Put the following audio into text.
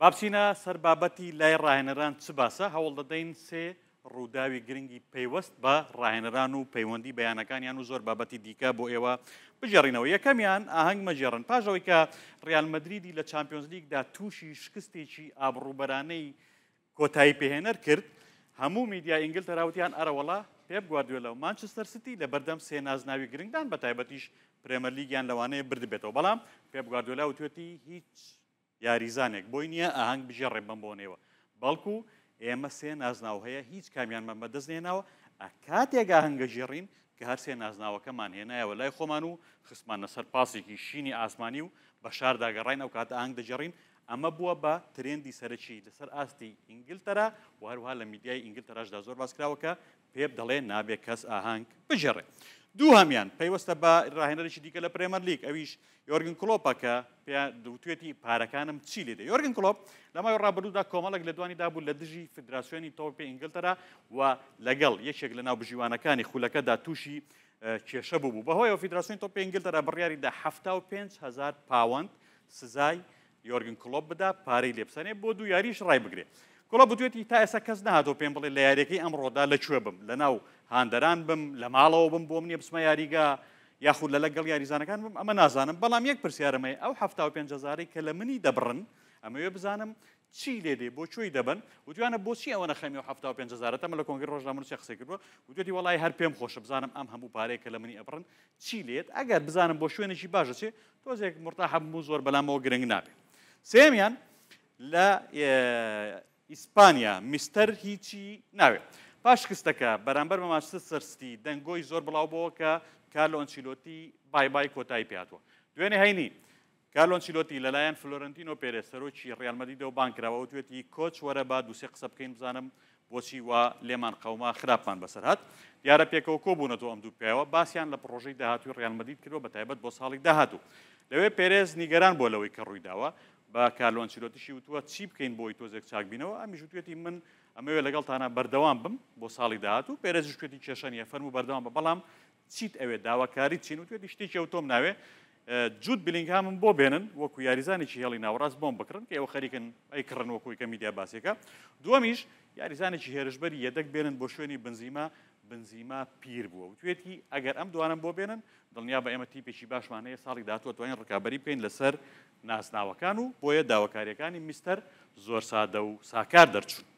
بابچینە سەر بابەتی لای ڕاهێنەران چ باسە هەوڵ دەدەین سێ ڕووداوی گرنگی پەیوەست بە ڕاهێنەران و پەیوەندی بەیانەکانیان و زۆر بابەتی دیکە بۆ ئێوە بژێڕینەوە یەکەمیان ئاهنگ مەجێڕن پاژەوەی کە ڕالمەدریدی لە چمپیۆنز لیگدا تووشی شکستێکی ئابڕوبەرانەی کۆتایی پێهێنەر کرد هەموو میدیا ئینگل تەراوتیان ئەرەوەڵا پێب گواردوێلە و مانچستەر سیتی لە بەردەم سێ نازناوی گرنگدان بە تایبەتیش پرێمە لیگیان لەوانەیە بردبێتەوە بەڵام پێب گواردوێلا و توێتی هیچ یاریزانێک بۆی نییە ئاهنگ بژێ ڕێبم بۆنێەوە بەڵکو ئێمە سێ نازناو هەیە هیچ کامیان مەمە دەستێناوە کاتێکا هەنگەژێڕین کە هەر سێ نازناوەکەمان هێنایەوە لای خۆمان و خسمان لەسەر پاسێکی شینی ئاسمانی و بە شار داگەڕین ئەو کاتە ئاهنگ دەجێڕین ئەمە بووە بە ترێندی سەرچی لەسەر ئاستی ئینگلتەرا و هەروها لە میدیای ئینگلتەراشدا زۆر باسکراوەکە پێب دەڵێ نابێت کەس ئاهانگ بژێڕێ. دوو هەمیان پەیوەستە بە ڕاهێنەرێکی دیکە لە پرێمەر لیک ئەویش یۆرگن کلۆپەکە دوتوێتی پارەکانم چی لێدە یۆرگن کلۆپ لەمای ڕابردوودا کۆمەڵک لە دوانی دابوو لە دژی فدراسیۆنی تۆپی ئینگلتەرا و لەگەڵ یەکێک لە ناو بژیوانەکانی خولەکەدا تووشی کێشە بوو بەهۆی فدراسیۆن تۆپی ئینگلتەرا بڕیاریدا 5 پێهزار پاوەند سزای یۆرگن کلۆب بدا پارەی لێبسانێ بۆ دوو یاریش ڕای بگرێ کڵە بتوێتی تا ئێستا کەس نهاتۆ پێم بڵێ لە یاریەکەی ئەمڕۆدا لەکوێ بم لە ناو هاندەران بم لە ماڵەوە بم بۆم نیە بسمە یاریگا یاخود لە لەگەڵ یاریزانەکان بم ئەمە نازانم بەڵام یەک پرسیارمەیە ئەو هەفتا و پێزارەی کە لە منی دەبڕن ئەمەوێ بزانم چی لێ دێ بۆ چۆی دەبن وتوانە بۆچی ئەوە نەخەمی و هەفتا و پێزارەت ئەمە لە کۆنگی ڕۆژدا من قسە کردوە وتێتی وڵی هەر پێم خۆش بزانم ئەم هەموو پارەیە کە لە منی ئەبڕن چی لێت ئەگەر بزانم بۆ شوێنێکی باشە چێ تۆزێک مرتا هەموو زۆر بەلامەوە گرنگ نابێت سێمیان لە ئیسپانیا میستەر هیچی ناوێت پاشکستەکە بەرامبەر بە ماچ سەرستی دەنگۆی زۆر بڵاوبەوە کە کارلۆنچیلۆتی بایبای کۆتایی پێاتوە دوێنێ هەینی کارلۆنچیلۆتی لەلایەن فلۆرنتینۆ پێرێسەرۆکی ڕالمەدی دە و بانکراوە توێتی کۆچ وەرە با دووسێ قسە بکەین بزانم بۆچی وا لێمان قەوما خراپان بەسەر هات دیارە پێکەوە کۆبوونەوە ئەم دوو پیاوە باسییان لە پرۆژەی داهاتوی ڕالمەدید کردەوە بە تایبەت بۆ ساڵی داهاتوو لەوێ پێرێز نیگەران بۆ لەوەی کە ڕوویداوە بە کارلۆن چیرۆتیشی وتووە چی بکەین بۆی تۆزێک چاکبینەوە ئەمیش توێتی من ئەمەوێ لەگەڵتانە بەردەوام بم بۆ ساڵی داهات و پێرەزیش کوێتی کێشەنیە فەرمو بەردەوام بە بەڵام چیت ئەوێ داواکاری چین و توێتی شتێکی ئەو تۆم ناوێ جوود بلینگامم بۆ بێنن وەکو یاریزانێکی هێڵی ناوەڕاست بۆم بکردن کە ئەوە خەریکن ئەیکڕن وەکوی کە میدیا باسێکە دووەمیش یاریزانێکی هێرشبەری یەدەک بێنن بۆ شوێنی بنزیما بنزیما پیر بووە وتێتی ئەگەر ئەم دوانم بۆ بێنن دڵنیا بە ئێمە تیپێکی باشمانەیە ساڵی دااتوە توانین ڕکابی بکەین لەسەر ناسناوەکان و بۆیە داواکاریەکانی میستەر زۆر سادە و ساکار دەرچوون